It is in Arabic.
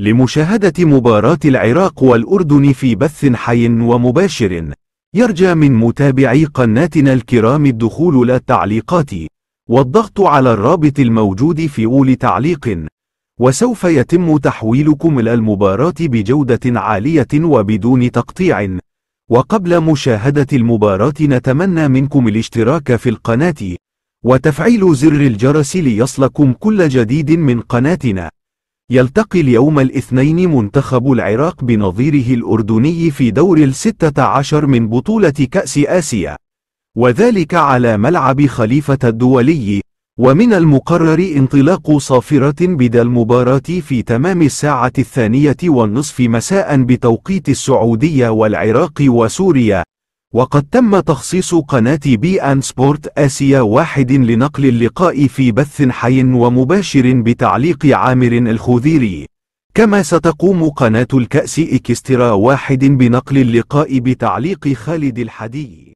لمشاهدة مباراة العراق والأردن في بث حي ومباشر يرجى من متابعي قناتنا الكرام الدخول إلى التعليقات والضغط على الرابط الموجود في أول تعليق وسوف يتم تحويلكم إلى المباراة بجودة عالية وبدون تقطيع وقبل مشاهدة المباراة نتمنى منكم الاشتراك في القناة وتفعيل زر الجرس ليصلكم كل جديد من قناتنا يلتقي اليوم الاثنين منتخب العراق بنظيره الأردني في دور الستة عشر من بطولة كأس آسيا وذلك على ملعب خليفة الدولي ومن المقرر انطلاق صافرة بدا المباراة في تمام الساعة الثانية والنصف مساء بتوقيت السعودية والعراق وسوريا وقد تم تخصيص قناة بي آن سبورت آسيا واحد لنقل اللقاء في بث حي ومباشر بتعليق عامر الخوذيري كما ستقوم قناة الكأس إكسترا واحد بنقل اللقاء بتعليق خالد الحدي